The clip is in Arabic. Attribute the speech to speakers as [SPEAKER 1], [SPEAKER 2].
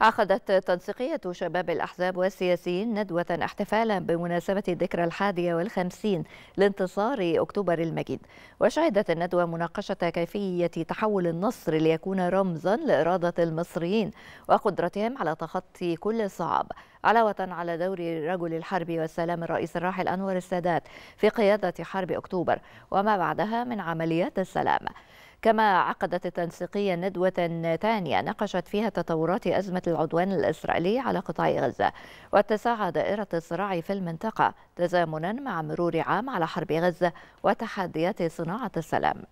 [SPEAKER 1] عقدت تنسيقية شباب الأحزاب والسياسيين ندوة احتفالا بمناسبة الذكرى الحادية والخمسين لانتصار أكتوبر المجيد وشهدت الندوة مناقشة كيفية تحول النصر ليكون رمزا لإرادة المصريين وقدرتهم على تخطي كل صعب علاوة على دور رجل الحرب والسلام الرئيس الراحل أنور السادات في قيادة حرب أكتوبر وما بعدها من عمليات السلام كما عقدت التنسيقية ندوة ثانية ناقشت فيها تطورات أزمة العدوان الإسرائيلي على قطاع غزة واتساع دائرة الصراع في المنطقة تزامنا مع مرور عام على حرب غزة وتحديات صناعة السلام